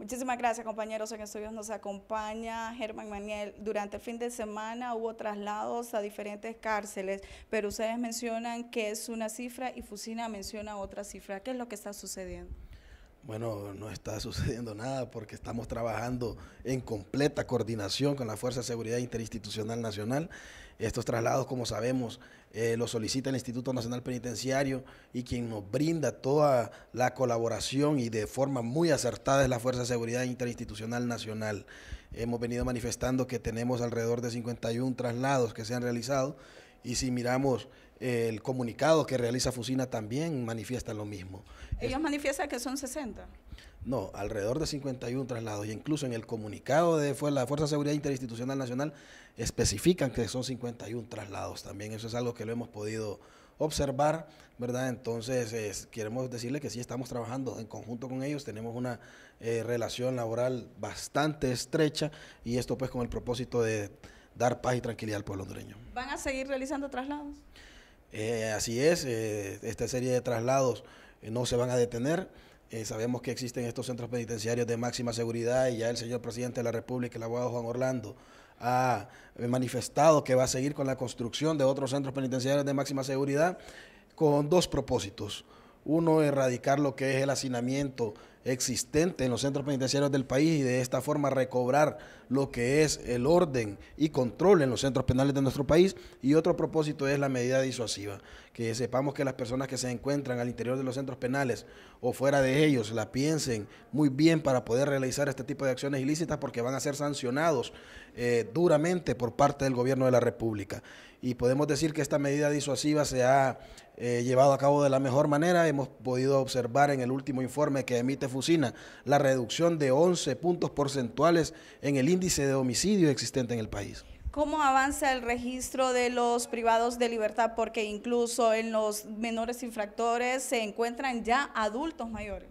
Muchísimas gracias, compañeros. En estudios nos acompaña Germán Maniel. Durante el fin de semana hubo traslados a diferentes cárceles, pero ustedes mencionan que es una cifra y Fusina menciona otra cifra. ¿Qué es lo que está sucediendo? Bueno, no está sucediendo nada porque estamos trabajando en completa coordinación con la Fuerza de Seguridad Interinstitucional Nacional. Estos traslados, como sabemos, eh, los solicita el Instituto Nacional Penitenciario y quien nos brinda toda la colaboración y de forma muy acertada es la Fuerza de Seguridad Interinstitucional Nacional. Hemos venido manifestando que tenemos alrededor de 51 traslados que se han realizado y si miramos el comunicado que realiza Fusina también manifiesta lo mismo. Ellos manifiestan que son 60. No, alrededor de 51 traslados. Y incluso en el comunicado de la Fuerza de Seguridad Interinstitucional Nacional especifican que son 51 traslados también. Eso es algo que lo hemos podido observar, ¿verdad? Entonces, queremos decirle que sí estamos trabajando en conjunto con ellos, tenemos una eh, relación laboral bastante estrecha y esto pues con el propósito de dar paz y tranquilidad al pueblo hondureño. ¿Van a seguir realizando traslados? Eh, así es, eh, esta serie de traslados eh, no se van a detener. sabemos que existen estos centros penitenciarios de máxima seguridad y ya el señor presidente de la República, el abogado Juan Orlando, ha manifestado que va a seguir con la construcción de otros centros penitenciarios de máxima seguridad con dos propósitos. Uno, erradicar lo que es el hacinamiento existente en los centros penitenciarios del país y de esta forma recobrar lo que es el orden y control en los centros penales de nuestro país. Y otro propósito es la medida disuasiva, que sepamos que las personas que se encuentran al interior de los centros penales o fuera de ellos la piensen muy bien para poder realizar este tipo de acciones ilícitas porque van a ser sancionados eh, duramente por parte del gobierno de la República y podemos decir que esta medida disuasiva se ha eh, llevado a cabo de la mejor manera. Hemos podido observar en el último informe que emite Fucina la reducción de 11 puntos porcentuales en el índice de homicidio existente en el país. ¿Cómo avanza el registro de los privados de libertad? Porque incluso en los menores infractores se encuentran ya adultos mayores.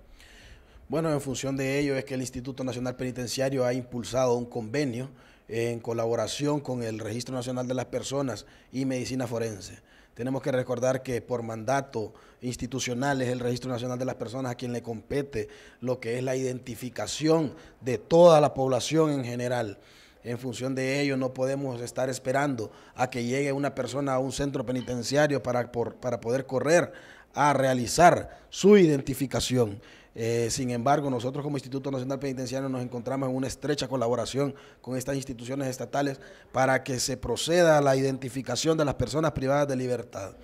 Bueno, en función de ello es que el Instituto Nacional Penitenciario ha impulsado un convenio en colaboración con el Registro Nacional de las Personas y Medicina Forense. Tenemos que recordar que por mandato institucional es el Registro Nacional de las Personas a quien le compete lo que es la identificación de toda la población en general. En función de ello, no podemos estar esperando a que llegue una persona a un centro penitenciario para, poder correr a realizar su identificación. Eh, sin embargo, nosotros como Instituto Nacional Penitenciario nos encontramos en una estrecha colaboración con estas instituciones estatales para que se proceda a la identificación de las personas privadas de libertad.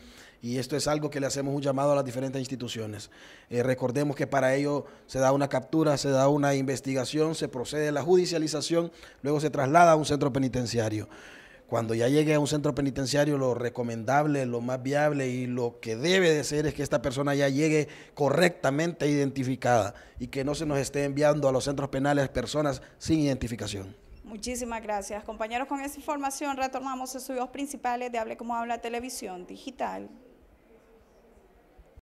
Y esto es algo que le hacemos un llamado a las diferentes instituciones. Eh, recordemos que para ello se da una captura, se da una investigación, se procede a la judicialización, luego se traslada a un centro penitenciario. Cuando ya llegue a un centro penitenciario, lo recomendable, lo más viable y lo que debe de ser es que esta persona ya llegue correctamente identificada y que no se nos esté enviando a los centros penales personas sin identificación. Muchísimas gracias. Compañeros, con esa información retornamos a sus videos principales de Hable como habla televisión digital.